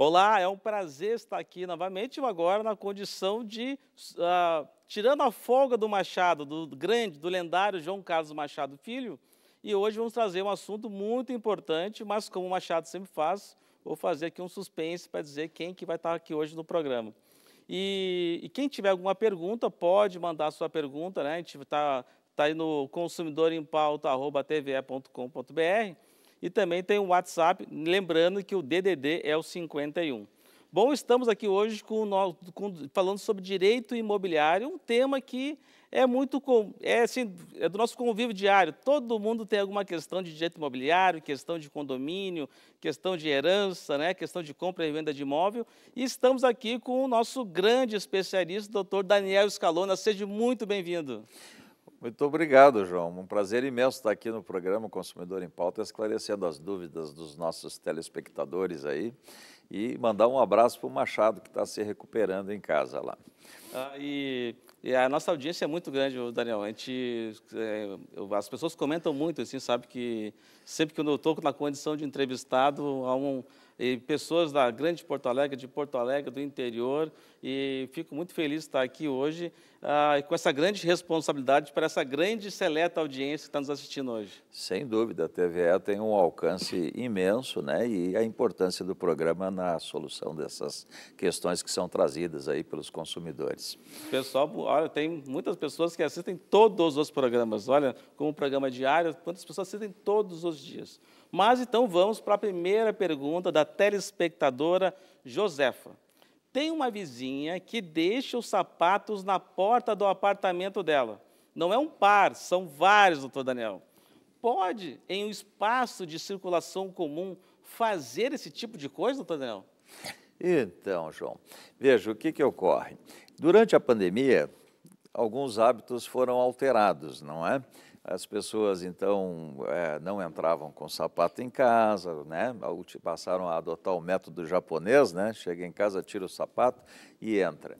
Olá, é um prazer estar aqui novamente, agora na condição de, uh, tirando a folga do Machado, do grande, do lendário João Carlos Machado Filho, e hoje vamos trazer um assunto muito importante, mas como o Machado sempre faz, vou fazer aqui um suspense para dizer quem que vai estar aqui hoje no programa. E, e quem tiver alguma pergunta, pode mandar a sua pergunta, né? A gente está tá aí no consumidorimepauta.tve.com.br e também tem o WhatsApp, lembrando que o DDD é o 51. Bom, estamos aqui hoje com, com, falando sobre direito imobiliário, um tema que é muito é, assim, é do nosso convívio diário. Todo mundo tem alguma questão de direito imobiliário, questão de condomínio, questão de herança, né, questão de compra e venda de imóvel. E estamos aqui com o nosso grande especialista, doutor Daniel Escalona. Seja muito bem-vindo. Muito obrigado, João. Um prazer imenso estar aqui no programa Consumidor em Pauta, esclarecendo as dúvidas dos nossos telespectadores aí. E mandar um abraço para o Machado, que está se recuperando em casa lá. Ah, e, e, a nossa audiência é muito grande, Daniel. A gente, é, as pessoas comentam muito, assim, sabe que sempre que eu estou tá na condição de entrevistado, há um e pessoas da grande Porto Alegre, de Porto Alegre, do interior, e fico muito feliz de estar aqui hoje ah, com essa grande responsabilidade para essa grande e seleta audiência que está nos assistindo hoje. Sem dúvida, a TVE tem um alcance imenso, né? E a importância do programa na solução dessas questões que são trazidas aí pelos consumidores. Pessoal, olha, tem muitas pessoas que assistem todos os programas. Olha, como o programa é diário, quantas pessoas assistem todos os dias. Mas então vamos para a primeira pergunta da telespectadora Josefa. Tem uma vizinha que deixa os sapatos na porta do apartamento dela. Não é um par, são vários, doutor Daniel. Pode, em um espaço de circulação comum, fazer esse tipo de coisa, doutor Daniel? Então, João, veja o que, que ocorre. Durante a pandemia, alguns hábitos foram alterados, não é? as pessoas então é, não entravam com sapato em casa, né? passaram a adotar o método japonês, né? chega em casa, tira o sapato e entra.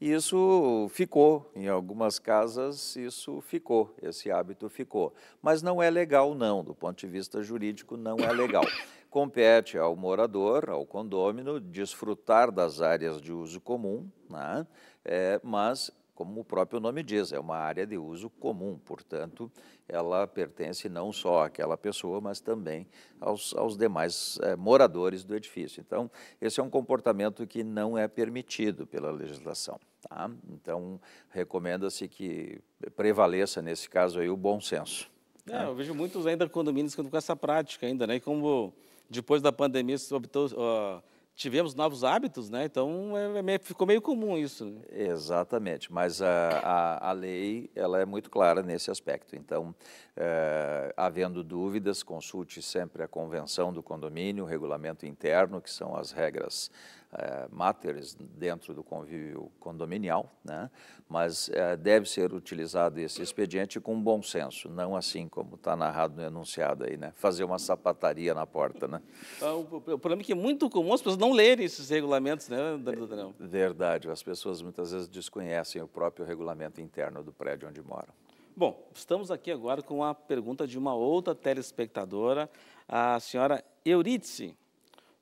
E isso ficou, em algumas casas isso ficou, esse hábito ficou. Mas não é legal não, do ponto de vista jurídico não é legal. Compete ao morador, ao condômino, desfrutar das áreas de uso comum, né? é, mas como o próprio nome diz, é uma área de uso comum, portanto, ela pertence não só àquela pessoa, mas também aos, aos demais é, moradores do edifício. Então, esse é um comportamento que não é permitido pela legislação. Tá? Então, recomenda-se que prevaleça, nesse caso aí, o bom senso. Tá? É, né? Eu vejo muitos ainda condomínios com essa prática ainda, né? E como depois da pandemia se optou... Uh tivemos novos hábitos, né? Então é, é ficou meio comum isso. Né? Exatamente, mas a, a, a, lei ela é muito clara nesse aspecto. Então, é, havendo dúvidas, consulte sempre a convenção do condomínio, o regulamento interno, que são as regras é, máteres dentro do convívio condominial, né? mas é, deve ser utilizado esse expediente com bom senso, não assim como está narrado no enunciado aí, né? fazer uma sapataria na porta. Né? É, o problema é que é muito comum as pessoas não lerem esses regulamentos, né, Daniel? É, verdade, as pessoas muitas vezes desconhecem o próprio regulamento interno do prédio onde moram. Bom, estamos aqui agora com a pergunta de uma outra telespectadora, a senhora Eurídice.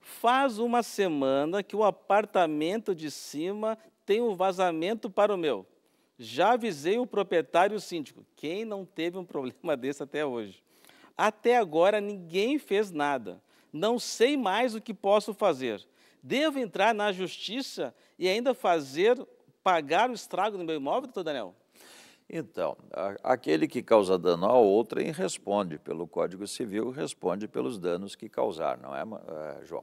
Faz uma semana que o apartamento de cima tem um vazamento para o meu. Já avisei o proprietário e o síndico. Quem não teve um problema desse até hoje? Até agora ninguém fez nada. Não sei mais o que posso fazer. Devo entrar na justiça e ainda fazer pagar o estrago do meu imóvel, doutor Daniel? Então, a, aquele que causa dano a outrem responde pelo Código Civil, responde pelos danos que causar, não é, é, João?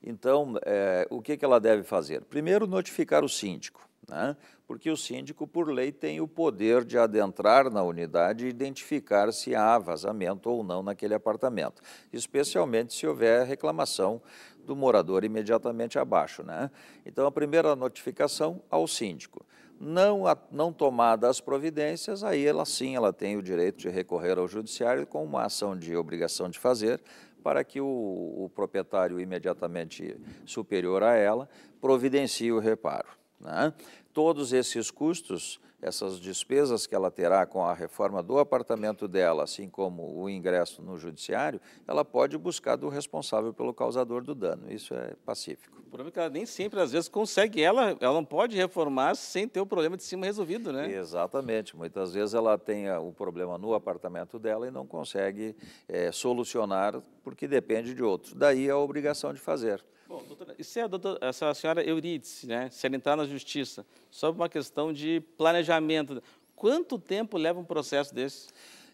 Então, é, o que, que ela deve fazer? Primeiro, notificar o síndico, né? porque o síndico, por lei, tem o poder de adentrar na unidade e identificar se há vazamento ou não naquele apartamento, especialmente se houver reclamação do morador imediatamente abaixo. Né? Então, a primeira notificação ao síndico não, a, não tomada as providências, aí ela sim ela tem o direito de recorrer ao judiciário com uma ação de obrigação de fazer para que o, o proprietário imediatamente superior a ela providencie o reparo. Né? Todos esses custos essas despesas que ela terá com a reforma do apartamento dela, assim como o ingresso no judiciário, ela pode buscar do responsável pelo causador do dano. Isso é pacífico. O problema é que ela nem sempre, às vezes, consegue. Ela, ela não pode reformar sem ter o problema de cima resolvido, né? Exatamente. Muitas vezes ela tem eh, o problema no apartamento dela e não consegue é, solucionar porque depende de outro. Daí a obrigação de fazer. Bom, doutora, e se é a, doutora, essa senhora Euridice, né, se ela entrar na justiça, sobre uma questão de planejamento, quanto tempo leva um processo desse?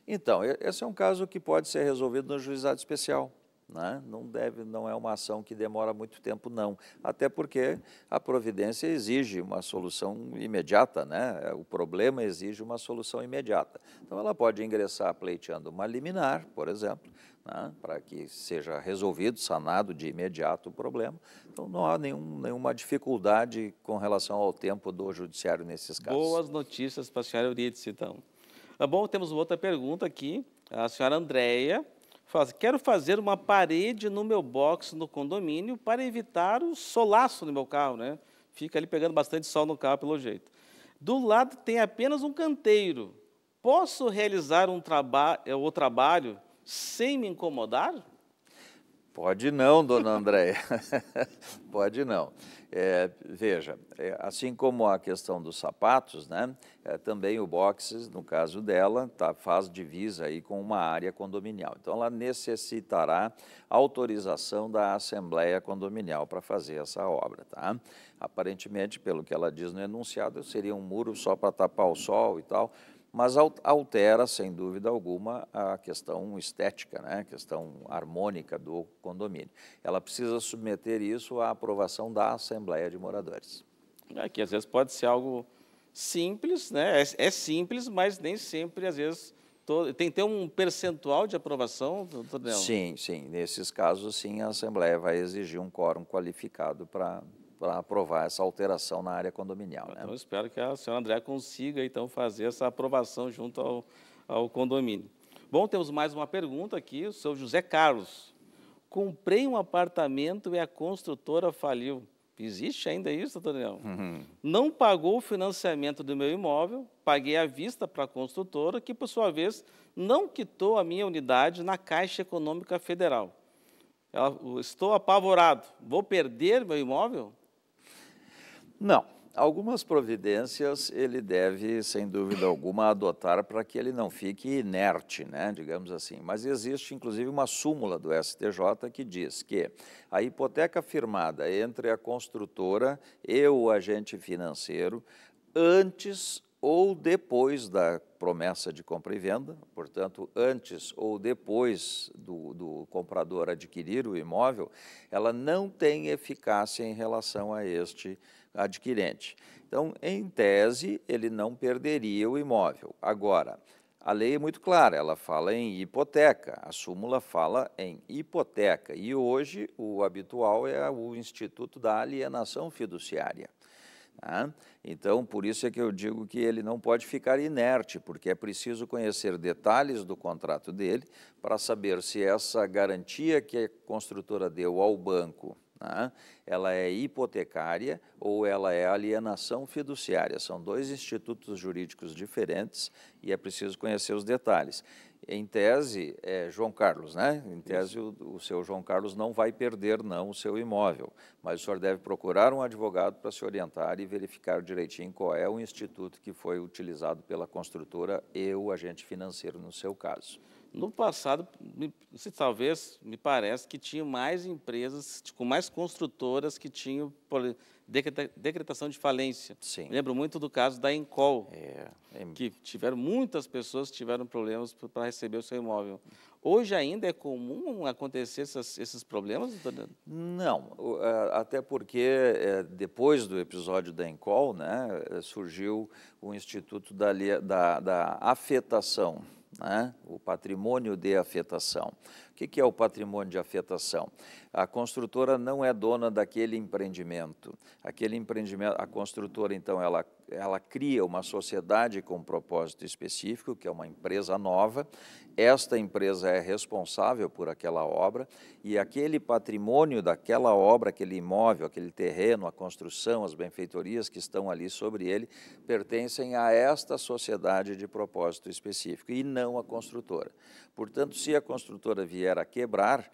Então, esse é um caso que pode ser resolvido no juizado especial. Né? Não deve, não é uma ação que demora muito tempo, não. Até porque a providência exige uma solução imediata, né? É, o problema exige uma solução imediata. Então, ela pode ingressar pleiteando uma liminar, por exemplo, né, para que seja resolvido, sanado de imediato o problema. Então, não há nenhum, nenhuma dificuldade com relação ao tempo do judiciário nesses casos. Boas notícias para a senhora Euridice, então. Tá bom, temos outra pergunta aqui. A senhora Andréia fala assim, quero fazer uma parede no meu box no condomínio para evitar o solaço no meu carro, né? Fica ali pegando bastante sol no carro, pelo jeito. Do lado tem apenas um canteiro. Posso realizar um traba é, o trabalho sem me incomodar? Pode não, dona Andréia. Pode não. É, veja, é, assim como a questão dos sapatos, né, é, também o boxes, no caso dela, tá, faz divisa aí com uma área condominial. Então, ela necessitará autorização da Assembleia Condominial para fazer essa obra. Tá? Aparentemente, pelo que ela diz no enunciado, seria um muro só para tapar o sol e tal, mas altera, sem dúvida alguma, a questão estética, né? a questão harmônica do condomínio. Ela precisa submeter isso à aprovação da Assembleia de Moradores. É, que às vezes pode ser algo simples, né? é, é simples, mas nem sempre, às vezes, tem que ter um percentual de aprovação, doutor Sim, sim. Nesses casos, sim, a Assembleia vai exigir um quórum qualificado para para aprovar essa alteração na área condominial. Né? Então, espero que a senhora André consiga, então, fazer essa aprovação junto ao, ao condomínio. Bom, temos mais uma pergunta aqui, o seu José Carlos. Comprei um apartamento e a construtora faliu. Existe ainda isso, Daniel? Uhum. Não pagou o financiamento do meu imóvel, paguei à vista para a construtora, que, por sua vez, não quitou a minha unidade na Caixa Econômica Federal. Ela, estou apavorado. Vou perder meu imóvel? Não. Algumas providências ele deve, sem dúvida alguma, adotar para que ele não fique inerte, né, digamos assim. Mas existe, inclusive, uma súmula do STJ que diz que a hipoteca firmada entre a construtora e o agente financeiro antes ou depois da promessa de compra e venda, portanto, antes ou depois do, do, comprador adquirir o imóvel, ela não tem eficácia em relação a este adquirente. Então, em tese, ele não perderia o imóvel. Agora, a lei é muito clara, ela fala em hipoteca, a súmula fala em hipoteca. E hoje o habitual é o Instituto da Alienação Fiduciária. Tá? então, por isso é que eu digo que ele não pode ficar inerte, porque é preciso conhecer detalhes do contrato dele para saber se essa garantia que a construtora deu ao banco né? Ela é hipotecária ou ela é alienação fiduciária. São dois institutos jurídicos diferentes e é preciso conhecer os detalhes. Em tese, é João Carlos, né? Em tese, o, o seu João Carlos não vai perder, não, o seu imóvel. Mas o senhor deve procurar um advogado para se orientar e verificar direitinho qual é o instituto que foi utilizado pela construtora e o agente financeiro no seu caso. No passado, se talvez, me parece que tinha mais empresas, com tipo, mais construtoras que tinham decretação de falência. Sim. Lembro muito do caso da Encol, é. é. que tiveram muitas pessoas tiveram problemas para receber o seu imóvel. Hoje ainda é comum acontecer essas, esses problemas, doutor? Não, é, até porque é, depois do episódio da Encol, né, surgiu o Instituto da, da, da Afetação né? o patrimônio de afetação. O que é o patrimônio de afetação? A construtora não é dona daquele empreendimento. Aquele empreendimento, a construtora, então, ela, ela cria uma sociedade com um propósito específico, que é uma empresa nova. Esta empresa é responsável por aquela obra e aquele patrimônio daquela obra, aquele imóvel, aquele terreno, a construção, as benfeitorias que estão ali sobre ele, pertencem a esta sociedade de propósito específico e não à construtora. Portanto, se a construtora vier vier a quebrar,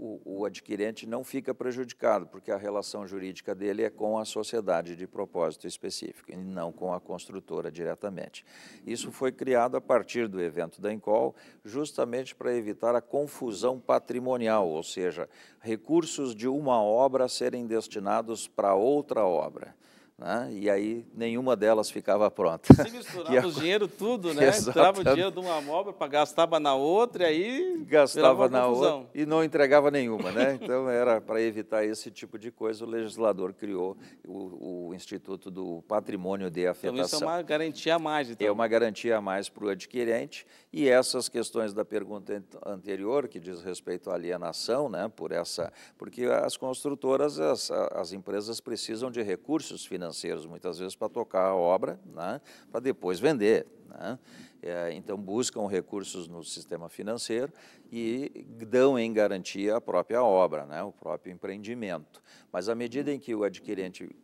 o, o, adquirente não fica prejudicado, porque a relação jurídica dele é com a sociedade de propósito específico, e não com a construtora diretamente. Isso foi criado a partir do evento da Encol, justamente para evitar a confusão patrimonial, ou seja, recursos de uma obra serem destinados para outra obra. Né? E aí nenhuma delas ficava pronta. Se misturava e, o dinheiro tudo, né? Exatamente. Entrava o dinheiro de uma obra para gastava na outra e aí gastava na outra e não entregava nenhuma, né? Então era para evitar esse tipo de coisa o legislador criou o, o Instituto do Patrimônio de Afetação. Então isso é uma garantia a mais, então. É uma garantia a mais para o adquirente e essas questões da pergunta anterior, que diz respeito à alienação, né, por essa, porque as construtoras, as, as empresas precisam de recursos financeiros, muitas vezes, para tocar a obra, né, para depois vender. Né? É, então, buscam recursos no sistema financeiro e dão em garantia a própria obra, né, o próprio empreendimento. Mas, à medida em que o adquirente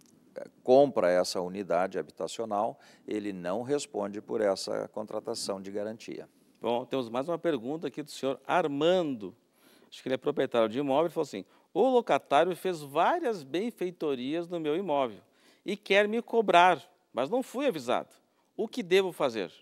compra essa unidade habitacional, ele não responde por essa contratação de garantia. Bom, temos mais uma pergunta aqui do senhor Armando. Acho que ele é proprietário de imóvel. Ele falou assim: o locatário fez várias benfeitorias no meu imóvel e quer me cobrar, mas não fui avisado. O que devo fazer?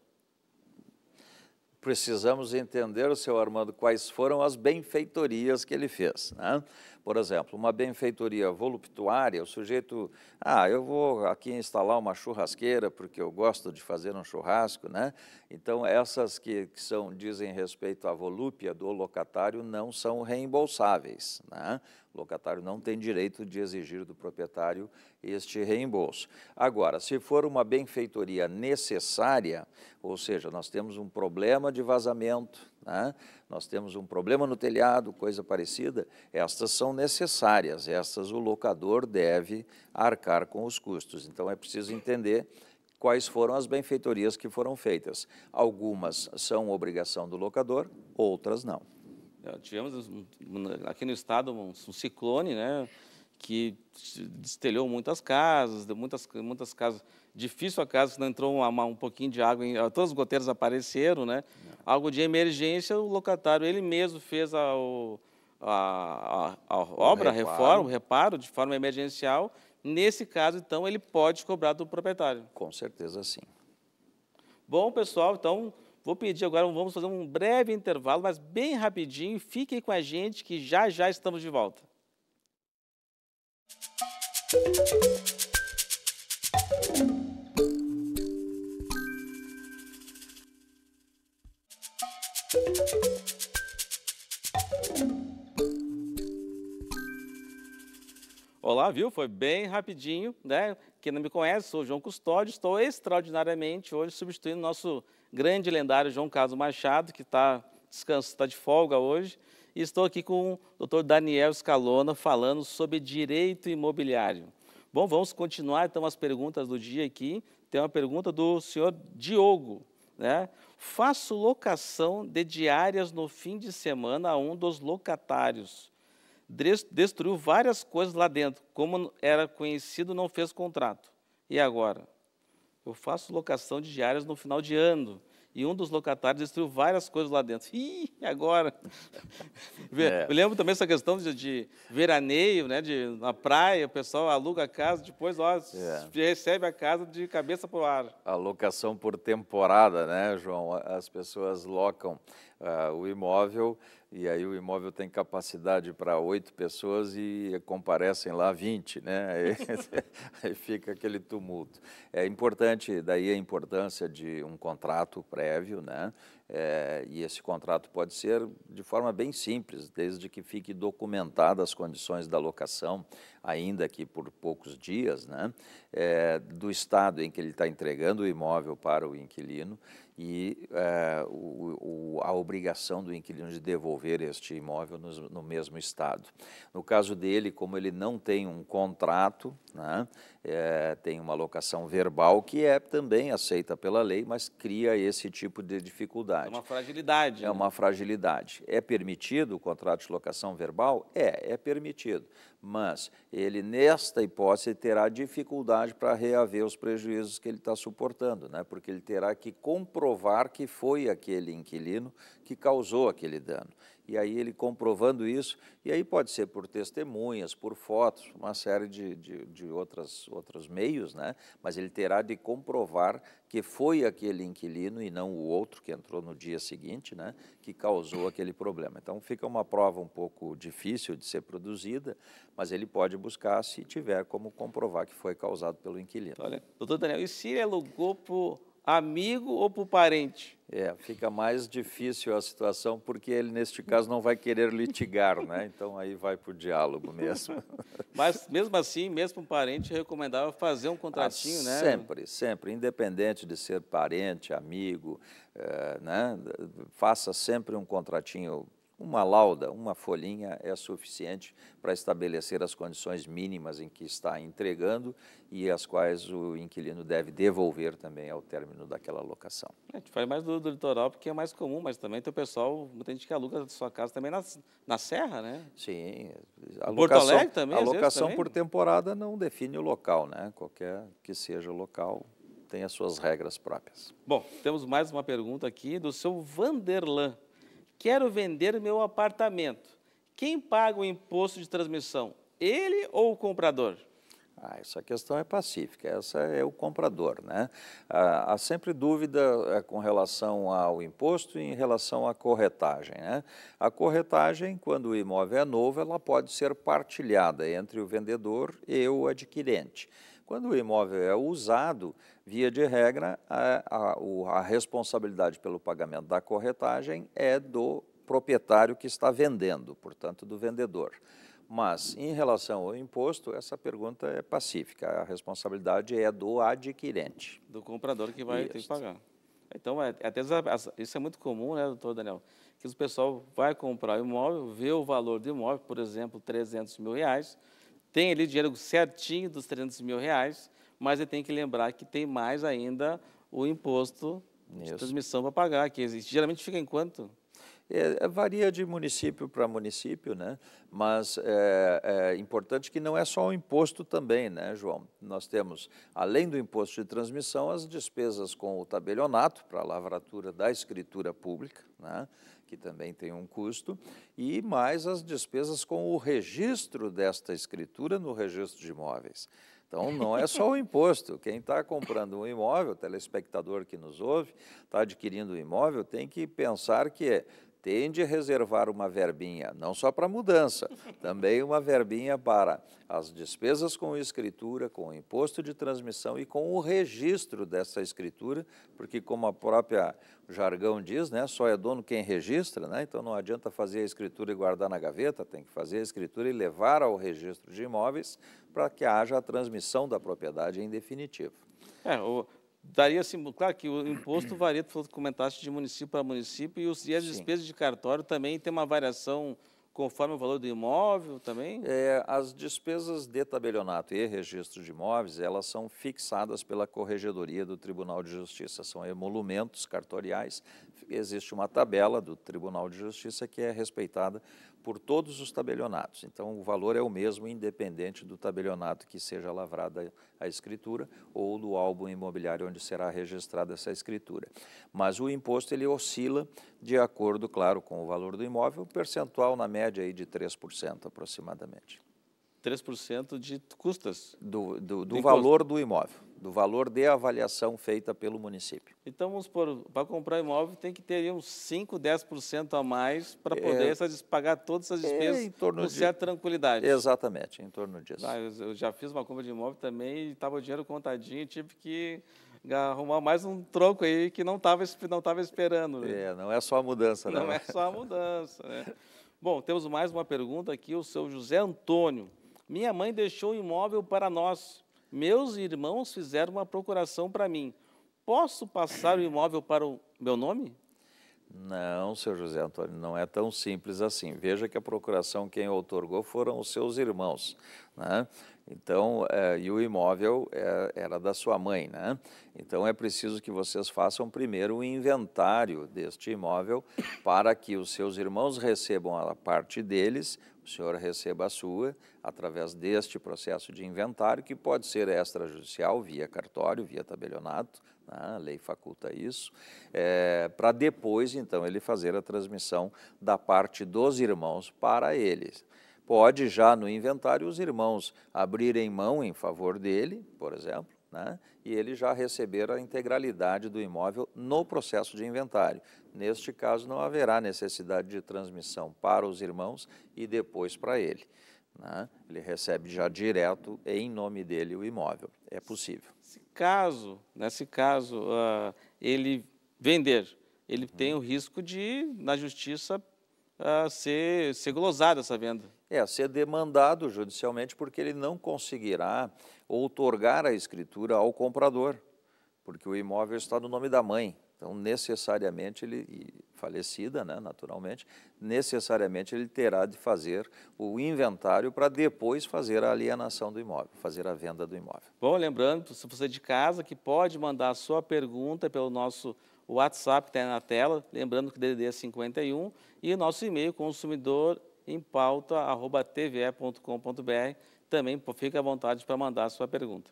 Precisamos entender, seu Armando, quais foram as benfeitorias que ele fez. Né? Por exemplo, uma benfeitoria voluptuária, o sujeito, ah, eu vou aqui instalar uma churrasqueira porque eu gosto de fazer um churrasco, né? Então, essas que, que são, dizem respeito à volúpia do locatário não são reembolsáveis, né? O locatário não tem direito de exigir do proprietário este reembolso. Agora, se for uma benfeitoria necessária, ou seja, nós temos um problema de vazamento, né? Nós temos um problema no telhado, coisa parecida. Estas são necessárias, estas o locador deve arcar com os custos. Então é preciso entender quais foram as benfeitorias que foram feitas. Algumas são obrigação do locador, outras não. É, tivemos aqui no estado um ciclone, né, que destelhou muitas casas, muitas, muitas casas difícil a casa, não entrou uma, um pouquinho de água, em, todas as goteiras apareceram, né? Não. Algo de emergência, o locatário, ele mesmo fez a, a, a, a obra, a reforma, o reparo de forma emergencial. Nesse caso, então, ele pode cobrar do proprietário. Com certeza, sim. Bom, pessoal, então, vou pedir agora, vamos fazer um breve intervalo, mas bem rapidinho. Fiquem com a gente que já já estamos de volta. Música viu? Foi bem rapidinho, né? Quem não me conhece, sou João Custódio, estou extraordinariamente hoje substituindo nosso grande lendário João Carlos Machado, que está descanso, está de folga hoje. E estou aqui com o doutor Daniel Scalona falando sobre direito imobiliário. Bom, vamos continuar então as perguntas do dia aqui. Tem uma pergunta do senhor Diogo, né? Faço locação de diárias no fim de semana a um dos locatários destruiu várias coisas lá dentro. Como era conhecido, não fez contrato. E agora? Eu faço locação de diárias no final de ano. E um dos locatários destruiu várias coisas lá dentro. e agora! É. Eu lembro também essa questão de, de, veraneio, né? De, na praia, o pessoal aluga a casa, depois ó, é. recebe a casa de cabeça para o ar. A locação por temporada, né, João? As pessoas locam uh, o imóvel e aí o imóvel tem capacidade para oito pessoas e comparecem lá 20, né? Aí, aí fica aquele tumulto. É importante, daí a importância de um contrato prévio, né? É, e esse contrato pode ser de forma bem simples, desde que fique documentadas as condições da locação, ainda que por poucos dias, né, é, do estado em que ele está entregando o imóvel para o inquilino e é, o, o, a obrigação do inquilino de devolver este imóvel no, no, mesmo estado. No caso dele, como ele não tem um contrato, né, é, tem uma locação verbal que é também aceita pela lei, mas cria esse tipo de dificuldade. É uma fragilidade. É né? uma fragilidade. É permitido o contrato de locação verbal? É, é permitido mas ele, nesta hipótese, terá dificuldade para reaver os prejuízos que ele está suportando, né? porque ele terá que comprovar que foi aquele inquilino que causou aquele dano. E aí ele comprovando isso, e aí pode ser por testemunhas, por fotos, uma série de, de, de outras, outros meios, né? mas ele terá de comprovar que foi aquele inquilino e não o outro que entrou no dia seguinte né? que causou aquele problema. Então fica uma prova um pouco difícil de ser produzida, mas ele pode buscar se tiver como comprovar que foi causado pelo inquilino. Olha, doutor Daniel, e se ele alugou para amigo ou para parente? É, fica mais difícil a situação porque ele, neste caso, não vai querer litigar, né? Então aí vai para o diálogo mesmo. Mas mesmo assim, mesmo parente, é recomendava fazer um contratinho, ah, né? Sempre, sempre, independente de ser parente, amigo, é, né? Faça sempre um contratinho uma lauda, uma folhinha é suficiente para estabelecer as condições mínimas em que está entregando e as quais o inquilino deve devolver também ao término daquela locação. a é, gente faz mais do, do, litoral porque é mais comum, mas também tem o pessoal, muita gente que aluga sua casa também na, na serra, né? Sim. A locação, Porto Alegre também? A locação também. por temporada não define o local, né? Qualquer que seja o local, tem as suas regras próprias. Bom, temos mais uma pergunta aqui do seu Vanderlan. Quero vender meu apartamento. Quem paga o imposto de transmissão? Ele ou o comprador? Ah, essa questão é pacífica, essa é o comprador. Né? Ah, há sempre dúvida eh, com relação ao imposto e em relação à corretagem. Né? A corretagem, quando o imóvel é novo, ela pode ser partilhada entre o vendedor e o adquirente. Quando o imóvel é usado, via de regra, a, a, a responsabilidade pelo pagamento da corretagem é do proprietário que está vendendo, portanto, do vendedor. Mas, em relação ao imposto, essa pergunta é pacífica. A responsabilidade é do adquirente. Do comprador que vai ter que pagar. Então, é, é até, isso é muito comum, né, doutor Daniel? Que o pessoal vai comprar o imóvel, vê o valor do imóvel, por exemplo, 300 mil reais, tem ali dinheiro certinho dos 300 mil reais, mas ele tem que lembrar que tem mais ainda o imposto de transmissão para pagar, que existe. Geralmente fica em quanto? É, é varia de município para município, né? mas é, é, importante que não é só o imposto também, né, João? Nós temos, além do imposto de transmissão, as despesas com o tabelionato para a lavratura da escritura pública, né? que também tem um custo, e mais as despesas com o registro desta escritura no registro de imóveis. Então, não é só o imposto. Quem está comprando um imóvel, telespectador que nos ouve, está adquirindo um imóvel, tem que pensar que é pretende reservar uma verbinha, não só para mudança, também uma verbinha para as despesas com escritura, com o imposto de transmissão e com o registro dessa escritura, porque como a própria jargão diz, né, só é dono quem registra, né, então não adianta fazer a escritura e guardar na gaveta, tem que fazer a escritura e levar ao registro de imóveis para que haja a transmissão da propriedade em definitivo. É, o, daria sim, claro que o imposto varia, tu comentaste de município para município e, os, e as sim. despesas de cartório também tem uma variação conforme o valor do imóvel também? É, as despesas de tabelionato e registro de imóveis, elas são fixadas pela corregedoria do Tribunal de Justiça, são emolumentos cartoriais existe uma tabela do Tribunal de Justiça que é respeitada por todos os tabelionatos. Então, o valor é o mesmo, independente do tabelionato que seja lavrada a escritura ou do álbum imobiliário onde será registrada essa escritura. Mas o imposto ele oscila de acordo, claro, com o valor do imóvel, percentual na média aí de 3% aproximadamente. 3% de custas? Do, do, do, do valor do imóvel do valor de avaliação feita pelo município. Então, vamos para comprar imóvel tem que ter uns 5, 10% a mais para é. poder é, essas, pagar todas essas despesas é em torno com de, certa tranquilidade. Exatamente, em torno disso. Ah, eu, eu, já fiz uma compra de imóvel também e estava o dinheiro contadinho, tive que arrumar mais um troco aí que não estava não tava esperando. Né? É, não é só a mudança. Não, né? não é só a mudança, né? Bom, temos mais uma pergunta aqui, o seu José Antônio. Minha mãe deixou o imóvel para nós meus irmãos fizeram uma procuração para mim. Posso passar o imóvel para o meu nome? Não, seu José Antônio, não é tão simples assim. Veja que a procuração quem outorgou foram os seus irmãos, né? Então, é, e o imóvel é, era da sua mãe, né? Então é preciso que vocês façam primeiro o inventário deste imóvel para que os seus irmãos recebam a parte deles o senhor receba a sua através deste processo de inventário, que pode ser extrajudicial, via cartório, via tabelionato, né? a lei faculta isso, é, para depois, então, ele fazer a transmissão da parte dos irmãos para eles. Pode já no inventário os irmãos abrirem mão em favor dele, por exemplo, né? e ele já receber a integralidade do imóvel no processo de inventário. Neste caso, não haverá necessidade de transmissão para os irmãos e depois para ele. Né? Ele recebe já direto em nome dele o imóvel. É possível. Se caso, nesse né, caso, uh, ele vender, ele uhum. tem o risco de, na justiça, uh, ser, ser essa venda. É, ser demandado judicialmente porque ele não conseguirá outorgar a escritura ao comprador, porque o imóvel está no nome da mãe. Então, necessariamente, ele, falecida, né, naturalmente, necessariamente ele terá de fazer o inventário para depois fazer a alienação do imóvel, fazer a venda do imóvel. Bom, lembrando, se você é de casa, que pode mandar a sua pergunta pelo nosso WhatsApp que está na tela, lembrando que o DDD é 51, e o nosso e-mail consumidor em pauta.tve.com.br. Também fique à vontade para mandar a sua pergunta.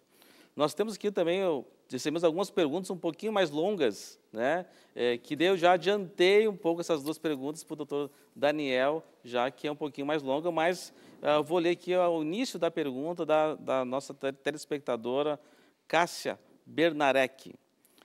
Nós temos aqui também, eu, recebemos algumas perguntas um pouquinho mais longas, né? É, que eu já adiantei um pouco essas duas perguntas para o doutor Daniel, já que é um pouquinho mais longa, mas ah, eu vou ler aqui o início da pergunta da, da nossa telespectadora Cássia Bernarek.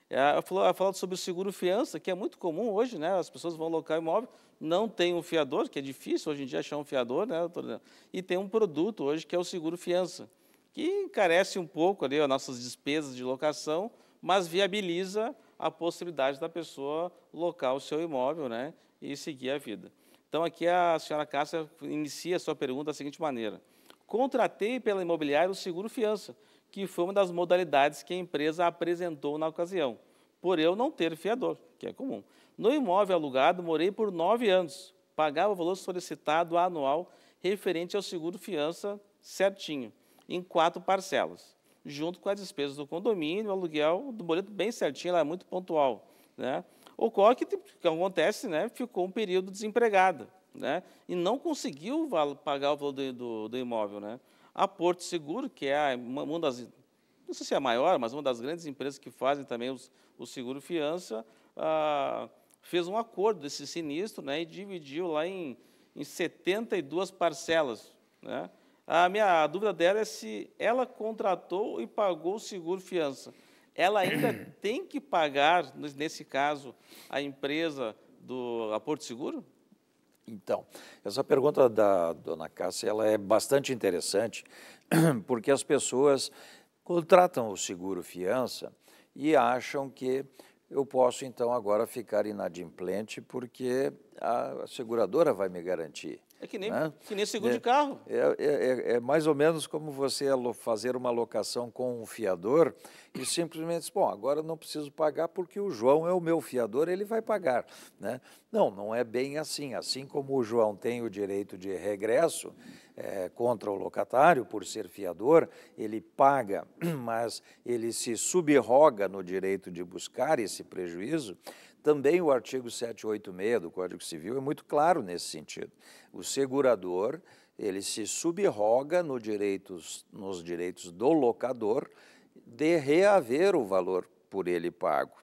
Ela falou, ela falou sobre o seguro fiança, que é muito comum hoje, né? As pessoas vão local imóvel, não tem um fiador, que é difícil hoje em dia achar um fiador, né, doutor? E tem um produto hoje que é o seguro fiança, que encarece um pouco ali as nossas despesas de locação, mas viabiliza a possibilidade da pessoa locar o seu imóvel, né, e seguir a vida. Então aqui a senhora Cássia inicia a sua pergunta da seguinte maneira: contratei pela imobiliária o seguro fiança, que foi uma das modalidades que a empresa apresentou na ocasião por eu não ter fiador, que é comum. No imóvel alugado, morei por nove anos. Pagava o valor solicitado anual referente ao seguro fiança certinho, em quatro parcelas, junto com as despesas do condomínio, aluguel, do boleto bem certinho, ela é muito pontual. Né? O que, que acontece, né, ficou um período desempregado né, e não conseguiu pagar o valor do, do, do imóvel. Né? A Porto Seguro, que é uma das não sei se é a maior, mas uma das grandes empresas que fazem também os, o seguro fiança, ah, fez um acordo desse sinistro né, e dividiu lá em, em 72 parcelas. Né? A minha a dúvida dela é se ela contratou e pagou o seguro fiança. Ela ainda tem que pagar, nesse caso, a empresa do a Porto Seguro? Então, essa pergunta da dona Cássia ela é bastante interessante, porque as pessoas contratam o seguro fiança e acham que eu posso então agora ficar inadimplente porque a seguradora vai me garantir. É que nem, né? que nem seguro é, de carro. É, é, é, é mais ou menos como você fazer uma locação com um fiador e simplesmente, bom, agora não preciso pagar porque o João é o meu fiador, ele vai pagar. Né? Não, não é bem assim. Assim como o João tem o direito de regresso, é, contra o locatário por ser fiador, ele paga, mas ele se subroga no direito de buscar esse prejuízo, também o artigo 786 do Código Civil é muito claro nesse sentido. O segurador, ele se subroga no direitos, nos direitos do locador de reaver o valor por ele pago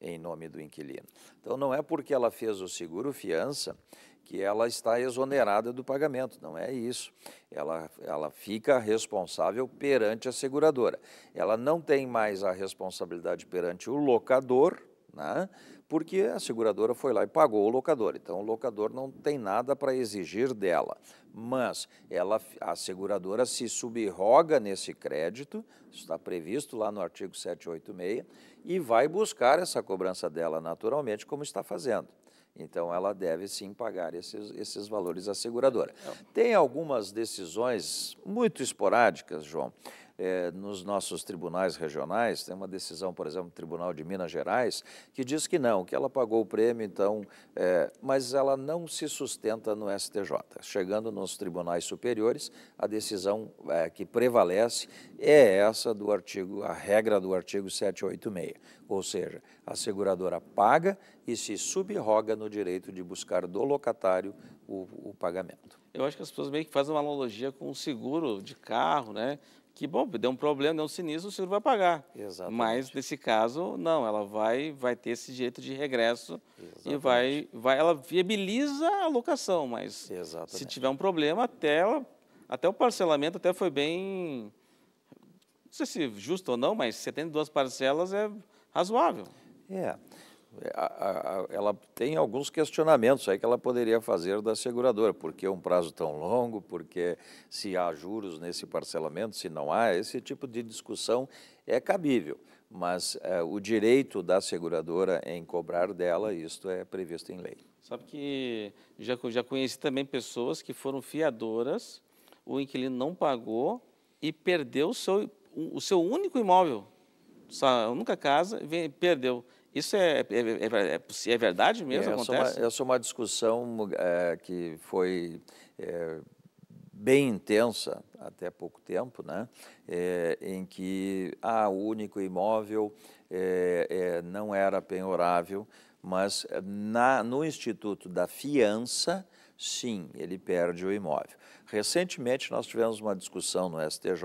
em nome do inquilino. Então não é porque ela fez o seguro fiança que ela está exonerada do pagamento. Não é isso. Ela, ela fica responsável perante a seguradora. Ela não tem mais a responsabilidade perante o locador, né? porque a seguradora foi lá e pagou o locador. Então, o locador não tem nada para exigir dela. Mas ela, a seguradora se subroga nesse crédito, está previsto lá no artigo 786, e vai buscar essa cobrança dela naturalmente, como está fazendo. Então, ela deve sim pagar esses, esses valores à seguradora. Então. Tem algumas decisões muito esporádicas, João, é, nos nossos tribunais regionais, tem uma decisão, por exemplo, do Tribunal de Minas Gerais, que diz que não, que ela pagou o prêmio, então, é, mas ela não se sustenta no STJ. Chegando nos tribunais superiores, a decisão é, que prevalece é essa do artigo, a regra do artigo 786, ou seja, a seguradora paga e se subroga no direito de buscar do locatário o, o pagamento. Eu acho que as pessoas meio que fazem uma analogia com o seguro de carro, né? que, bom, deu um problema, deu um sinistro, o seguro vai pagar. Exatamente. Mas, nesse caso, não, ela vai, vai ter esse direito de regresso Exatamente. e vai, vai, ela viabiliza a locação, mas Exatamente. se tiver um problema, até, ela, até o parcelamento até foi bem, não sei se justo ou não, mas 72 parcelas é razoável. É ela tem alguns questionamentos aí que ela poderia fazer da seguradora. Por que um prazo tão longo? Porque se há juros nesse parcelamento, se não há, esse tipo de discussão é cabível. Mas é, o direito da seguradora em cobrar dela, isto é previsto em lei. Sabe que já, já conheci também pessoas que foram fiadoras, o inquilino não pagou e perdeu o seu, o seu único imóvel, sua única casa, perdeu. Isso é, é, é, é verdade mesmo? É, acontece? É uma, essa é uma discussão que foi bem intensa até pouco tempo, né? É, em que ah, o único imóvel é, é, não era penhorável, mas na, no Instituto da Fiança, sim, ele perde o imóvel. Recentemente, nós tivemos uma discussão no STJ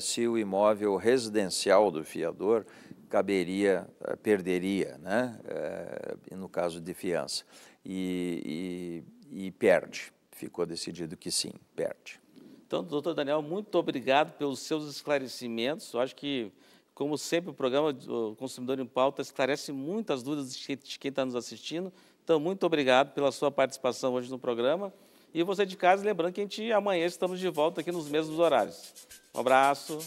se o imóvel residencial do fiador caberia, eh, perderia, né? É, no caso de fiança. E, e, e perde. Ficou decidido que sim, perde. Então, doutor Daniel, muito obrigado pelos seus esclarecimentos. Eu acho que, como sempre, o programa do Consumidor em Pauta esclarece muitas dúvidas de quem está nos assistindo. Então, muito obrigado pela sua participação hoje no programa. E você de casa, lembrando que a gente amanhã estamos de volta aqui nos mesmos horários. Um abraço.